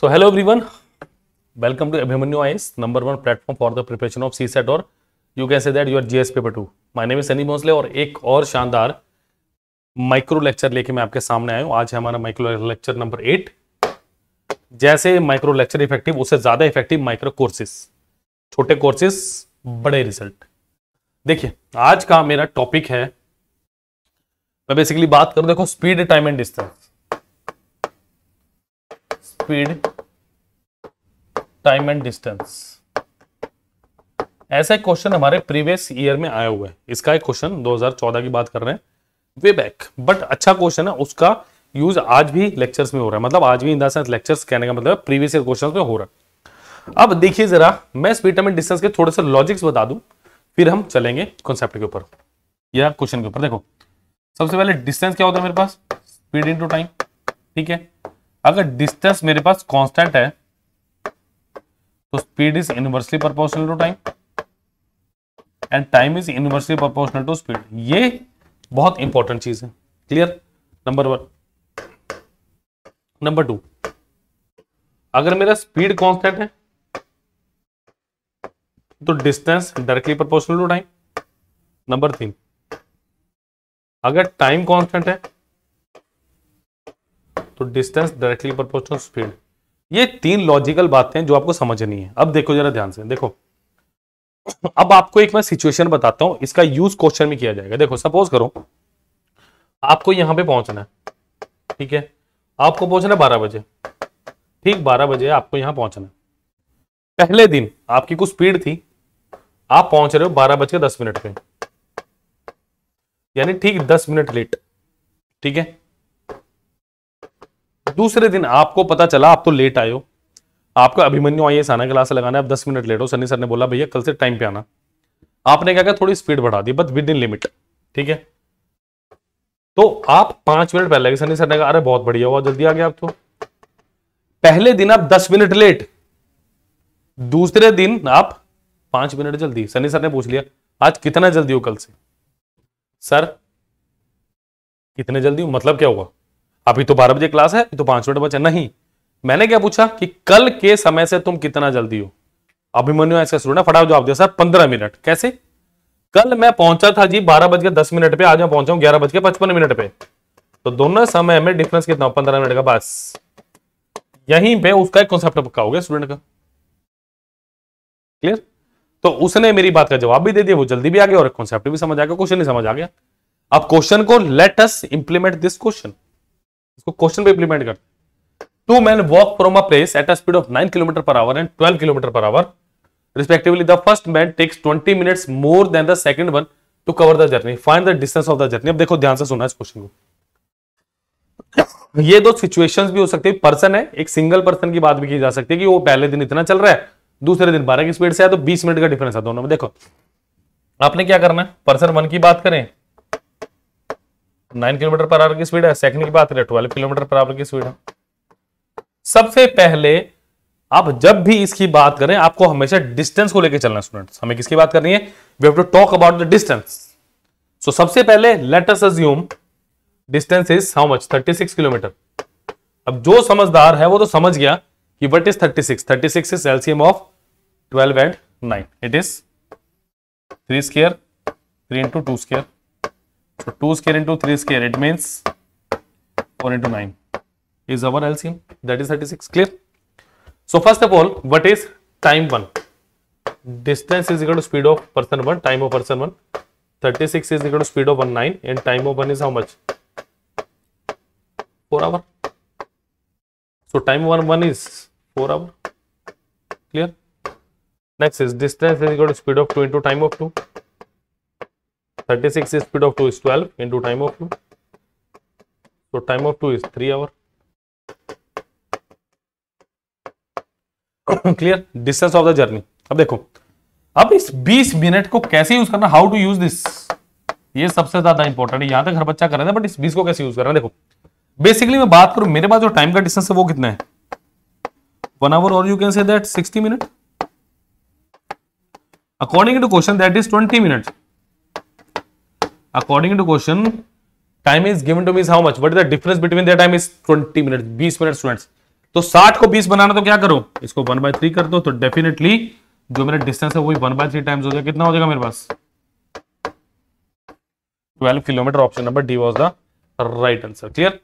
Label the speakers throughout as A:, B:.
A: So hello everyone, welcome to Abhimanyu IS, number one platform for the preparation of CSAT और can say that your GS paper 2. My name is Sunny Bhosale और एक और शानदार micro lecture लेके मैं आपके सामने आया हूँ आज है हमारा माइक्रो लेक्चर नंबर एट जैसे माइक्रो लेक्चर इफेक्टिव उससे ज्यादा इफेक्टिव माइक्रो कोर्सेस छोटे कोर्सेस बड़े रिजल्ट देखिए आज का मेरा टॉपिक है मैं बेसिकली बात करूं देखो speed time and distance speed time and distance ऐसा एक क्वेश्चन हमारे प्रीवियस ईयर में आया हुआ है इसका एक क्वेश्चन 2014 की बात कर रहे हैं वे बैक बट अच्छा क्वेश्चन है उसका यूज आज भी लेक्चर्स में हो रहा है मतलब आज भी इन द लेक्चर्स कहने का मतलब प्रीवियस ईयर क्वेश्चन में हो रहा है अब देखिए जरा मैं स्पीड टाइम एंड डिस्टेंस के थोड़े से लॉजिक्स बता दूं फिर हम चलेंगे कॉन्सेप्ट के ऊपर या क्वेश्चन के ऊपर देखो सबसे पहले डिस्टेंस क्या होता है मेरे पास स्पीड इंटू टाइम ठीक है अगर डिस्टेंस मेरे पास कॉन्स्टेंट है तो speed is inversely proportional to time and time is inversely proportional to speed ये बहुत इंपॉर्टेंट चीज है clear number one number two अगर मेरा स्पीड कॉन्स्टेंट है तो distance directly proportional to time number तीन अगर टाइम कॉन्स्टेंट है तो डिस्टेंस डायरेक्टली प्रोपोर्शनल स्पीड ये तीन लॉजिकल बातें जो आपको समझनी है अब देखो जरा ध्यान से देखो अब आपको एक मैं सिचुएशन बताता हूं इसका यूज क्वेश्चन में किया जाएगा देखो सपोज करो आपको यहां पे पहुंचना है ठीक है आपको पहुंचना है बारह बजे ठीक बारह बजे आपको यहां पहुंचना है पहले दिन आपकी कुछ स्पीड थी आप पहुंच रहे हो बारह बज के दस मिनट पे यानी ठीक दस मिनट लेट ठीक है दूसरे दिन आपको पता चला आप तो लेट आयो आपका अभिमन्यु आइए साना क्लास लगाना आप दस मिनट लेट हो सनी सर ने बोला भैया कल से टाइम पे आना आपने क्या कहा थोड़ी स्पीड बढ़ा दी बट विद इन लिमिट ठीक है तो आप पांच मिनट पहले सनी सर ने कहा अरे बहुत बढ़िया हुआ जल्दी आ गया आप तो पहले दिन आप दस मिनट लेट दूसरे दिन आप पांच मिनट जल्दी सनी सर ने पूछ लिया आज कितना जल्दी हो कल से सर कितने जल्दी हो मतलब क्या हुआ अभी तो बारह बजे क्लास है तो पांच मिनट बचे नहीं मैंने क्या पूछा कि कल के समय से तुम कितना जल्दी हो अभिमन्यु इसका स्टूडेंट फटाफट जवाब दिया सर पंद्रह मिनट कैसे कल मैं पहुंचा था जी बारह बज के दस मिनट पे आज मैं पहुंचा हूं ग्यारह बज के पचपन मिनट पे तो दोनों समय में डिफरेंस कितना पंद्रह मिनट का बस यहीं पे उसका एक कॉन्सेप्ट पक्का हो गया स्टूडेंट का क्लियर तो उसने मेरी बात का जवाब भी दे दिया वो जल्दी भी आ गया और कॉन्सेप्ट भी समझ आ गया क्वेश्चन ही समझ आ गया अब क्वेश्चन को let us implement this question इसको क्वेश्चन पे इंप्लीमेंट करते हैं two man walk from a place at a speed of nine kilometer per hour and twelve kilometer per hour respectively the first man takes twenty minutes more than the second one to cover the journey find the distance of the journey अब देखो ध्यान से सुना इस question को ये दो situations भी हो सकती है पर्सन है एक सिंगल पर्सन की बात भी की जा सकती है कि वो पहले दिन इतना चल रहा है दूसरे दिन बारह की स्पीड से है तो बीस मिनट का डिफरेंस है दोनों में देखो आपने क्या करना है पर्सन वन की बात करें नाइन किलोमीटर पर आवर की स्पीड है सेकंड की बात करें ट्वेल्व किलोमीटर पर आवर की स्पीड है सबसे पहले आप जब भी इसकी बात करें आपको हमेशा डिस्टेंस को लेकर चलना है स्टूडेंट्स हमें किसकी बात करनी है we have to talk about the distance so सबसे पहले let us assume distance is how much 36 kilometer अब जो समझदार है वो तो समझ गया कि वट इज 36 36 इज LCM of 12 and 9 it is three square three into two square So 2 square into 3 square, it means 4 into 9 is our LCM. That is 36. Clear? So first of all, what is time 1? Distance is equal to speed of person 1, time of person 1. 36 is equal to speed of 1, 9 and time of 1 is how much? 4 hour. So time 1, 1 is 4 hour. Clear? Next is distance is equal to speed of 2 into time of 2. Thirty six speed of two is twelve into time of two तो time of two is three hour clear distance of the journey अब देखो अब इस 20 minute को कैसे use करना how to use this ये सबसे ज्यादा इंपॉर्टेंट है यहां तक हर बच्चा कर रहा है बट इस 20 को कैसे यूज करना देखो बेसिकली मैं बात करूं मेरे पास जो टाइम का डिस्टेंस है वो कितना है वन आवर और you can say that 60 minute according to question that is 20 minute according to question time is given to me is how much what is the difference between the time is 20 minutes 20 minute students तो 60 को 20 बनाना तो क्या करो इसको 1 by three कर दो तो definitely जो मेरा डिस्टेंस है वो भी 1 बाय थ्री टाइम्स हो जाएगा कितना हो जाएगा मेरे पास 12 kilometer option number D was the right answer clear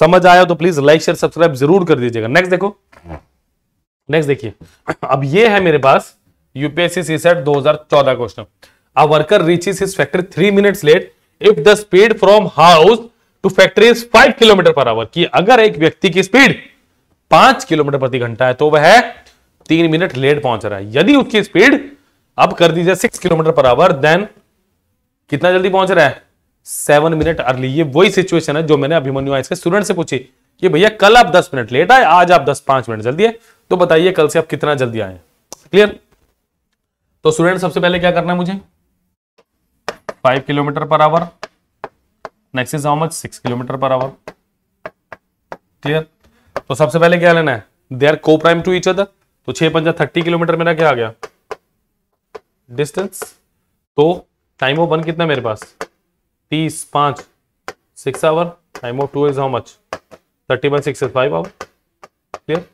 A: समझ आया तो प्लीज लाइक शेयर सब्सक्राइब जरूर कर दीजिएगा नेक्स्ट देखो नेक्स्ट देखिए अब ये है मेरे पास UPSC CSAT 2014 question a worker reaches his factory 3 minutes late if the speed from house to factory is 5 km per hour कि अगर एक व्यक्ति की speed 5 किलोमीटर प्रति घंटा है तो वह 3 मिनट लेट पहुंच रहा है यदि उसकी स्पीड अब कर दी जाए 6 किलोमीटर पर आवर देन कितना जल्दी पहुंच रहा है सेवन मिनट अर्ली ये वही सिचुएशन है जो मैंने अभिमन्यु आइस के स्टूडेंट से पूछी कि भैया कल आप दस मिनट लेट आए आज आप दस पांच मिनट जल्दी है तो बताइए कल से आप कितना जल्दी आए क्लियर तो स्टूडेंट सबसे पहले क्या करना है मुझे five kilometer per hour next is how much six kilometer per hour clear तो सबसे पहले क्या लेना है दे आर को प्राइम टू इच अदर तो छह पंजा थर्टी किलोमीटर मेरा क्या आ गया डिस्टेंस तो टाइम ऑफ वन कितना मेरे पास तीस पांच six hour time of two is how much thirty one six five hour clear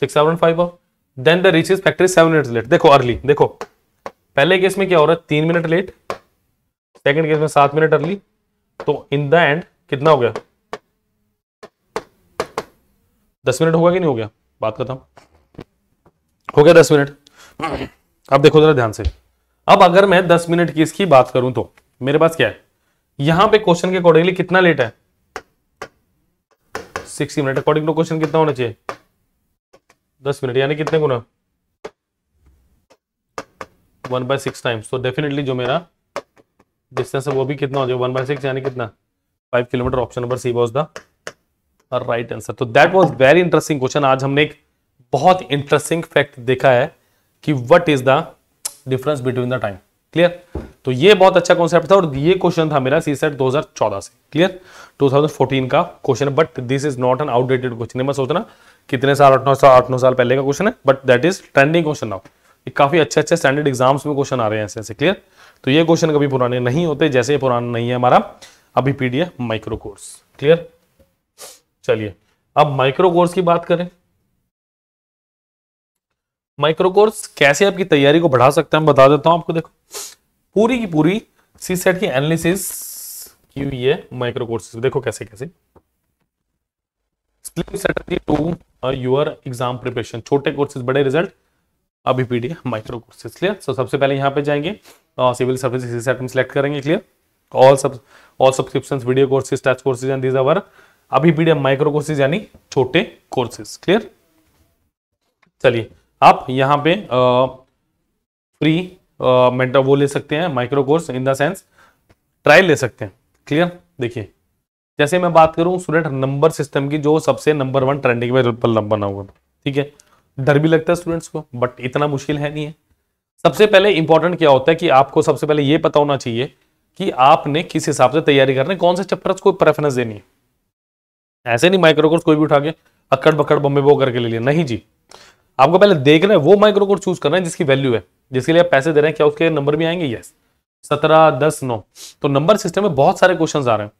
A: six hour and five hour then the reach is factory seven minute late देखो early देखो पहले case में क्या हो रहा है तीन मिनट लेट सेकंड केस में सात मिनट अर्ली तो इन द एंड कितना हो गया दस मिनट होगा कि नहीं हो गया बात खत्म हो गया दस मिनट अब देखो जरा ध्यान से अब अगर मैं दस मिनट की इसकी बात करूं तो मेरे पास क्या है यहां पे क्वेश्चन के अकॉर्डिंगली कितना लेट है sixty minute according to question कितना होना चाहिए दस मिनट यानी कितने गुना वन बाय सिक्स टाइम्स तो डेफिनेटली जो मेरा डिस्टेंस है वो भी कितना हो जाएगा वन बाई सिक्स यानी कितना five kilometer option number C was the right answer तो that was very interesting question आज हमने एक बहुत इंटरेस्टिंग फैक्ट देखा है कि what is the difference between the time clear तो ये बहुत अच्छा कॉन्सेप्ट था और ये क्वेश्चन था मेरा सी सेट 2014 से क्लियर 2014 का क्वेश्चन है but this is not an outdated question है मैं सोचना कितने साल आठ नौ साल आठ नौ साल पहले का क्वेश्चन है but that is trending question now ये काफी अच्छे अच्छे स्टैंडर्ड एग्जाम्स में क्वेश्चन आ रहे हैं ऐसे ऐसे क्लियर तो ये क्वेश्चन कभी पुराने नहीं होते जैसे पुराना नहीं है हमारा अभी पीडीएफ माइक्रो कोर्स क्लियर चलिए अब माइक्रो कोर्स की बात करें माइक्रो कोर्स कैसे आपकी तैयारी को बढ़ा सकते हैं बता देता हूं आपको देखो पूरी की पूरी सी सेट की एनालिसिस की हुई है माइक्रो कोर्स देखो कैसे कैसे slip to your exam preparation छोटे कोर्सेज बड़े रिजल्ट अभी PDF micro courses clear so सबसे पहले यहां पे जाएंगे सिविल सर्विस इस आइटम सेलेक्ट करेंगे क्लियर ऑल सब all subscription video courses touch courses and these our अभी पीडीएम माइक्रो कोर्सेज यानी छोटे कोर्सेज क्लियर चलिए आप यहाँ पे फ्री uh, मेंटर uh, वो ले सकते हैं micro course in the sense trial ले सकते हैं क्लियर देखिए जैसे मैं बात करूं स्टूडेंट नंबर सिस्टम की जो सबसे नंबर वन ट्रेंडिंग में बना हुआ ठीक है डर भी लगता है स्टूडेंट्स को बट इतना मुश्किल है नहीं है सबसे पहले इंपॉर्टेंट क्या होता है कि आपको सबसे पहले यह पता होना चाहिए कि आपने किस हिसाब से तैयारी करनी है कौन से चैप्टर को प्रेफरेंस देनी है ऐसे नहीं माइक्रो कोर्स कोई भी उठा के अक्कड़ बक्कड़ बम्बे बो करके ले लिया नहीं जी आपको पहले देखना है वो माइक्रो कोर्स चूज करना है जिसकी वैल्यू है जिसके लिए आप पैसे दे रहे हैं क्या उसके नंबर भी आएंगे यस सत्रह दस नौ तो नंबर सिस्टम में बहुत सारे क्वेश्चन आ रहे हैं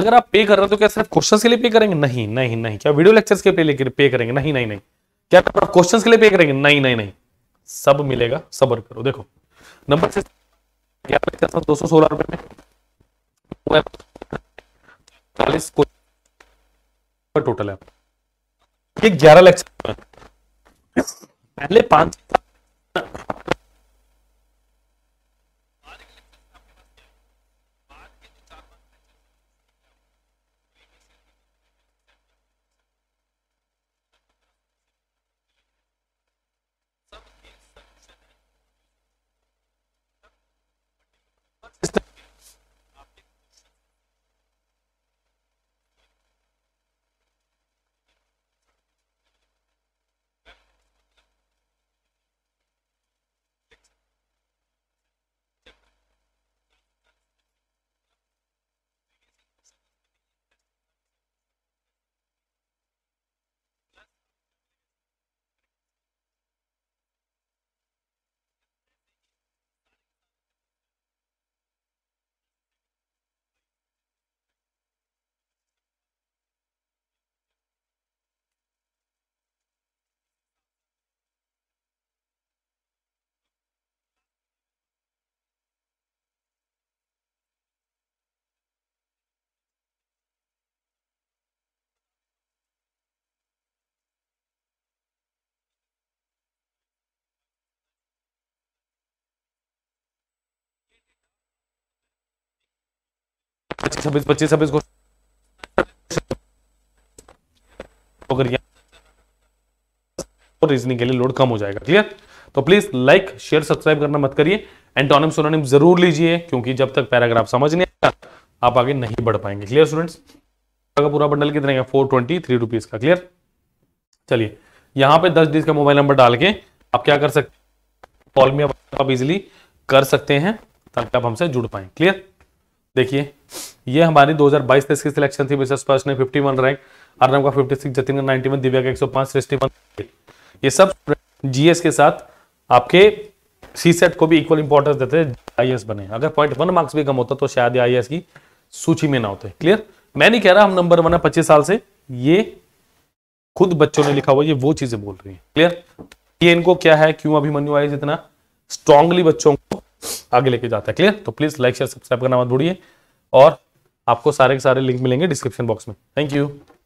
A: अगर आप पे कर रहे हो तो क्या सिर्फ क्वेश्चन के लिए पे करेंगे नहीं नहीं नहीं क्या वीडियो लेक्चर्स के पे पे करेंगे नहीं नहीं नहीं क्या आप क्वेश्चन के लिए पे करेंगे नहीं नहीं नहीं सब मिलेगा सबर करो देखो नंबर सिक्स ग्यारह दो सौ सोलह रुपए में चालीस टोटल है ग्यारह लेक्चर पहले पांच छब्बीस पच्चीस छब्बीस अगर रीजनिंग तो के लिए लोड कम हो जाएगा क्लियर तो प्लीज लाइक शेयर सब्सक्राइब करना मत करिए एंटोनिम सोनोनिम जरूर लीजिए क्योंकि जब तक पैराग्राफ समझ नहीं आएगा आप आगे नहीं बढ़ पाएंगे क्लियर स्टूडेंट्स का पूरा बंडल कितने का फोर ट्वेंटी थ्री रुपीज का क्लियर चलिए यहाँ पे दस डिज का मोबाइल नंबर डाल के आप क्या कर सकते कॉल में आप इजिली कर सकते हैं ताकि आप हमसे जुड़ पाए क्लियर देखिए ये हमारी 2022 तेईस की सिलेक्शन थी मिसेस फर्स्ट ने 51 रैंक अर्नब का 56 जतिन का वन दिव्या का 105 सृष्टि ये सब जीएस के साथ आपके सी सेट को भी इक्वल इंपॉर्टेंस देते आई एस बने अगर पॉइंट वन मार्क्स भी कम होता तो शायद आई एस की सूची में ना होते क्लियर मैं नहीं कह रहा हम नंबर वन है पच्चीस साल से ये खुद बच्चों ने लिखा हुआ ये वो चीजें बोल रही है क्लियर ये इनको क्या है क्यों अभिमन्यु आई इतना स्ट्रांगली बच्चों को आगे लेके जाता है क्लियर तो प्लीज लाइक शेयर सब्सक्राइब करना मत भूलिए और आपको सारे के सारे लिंक मिलेंगे डिस्क्रिप्शन बॉक्स में थैंक यू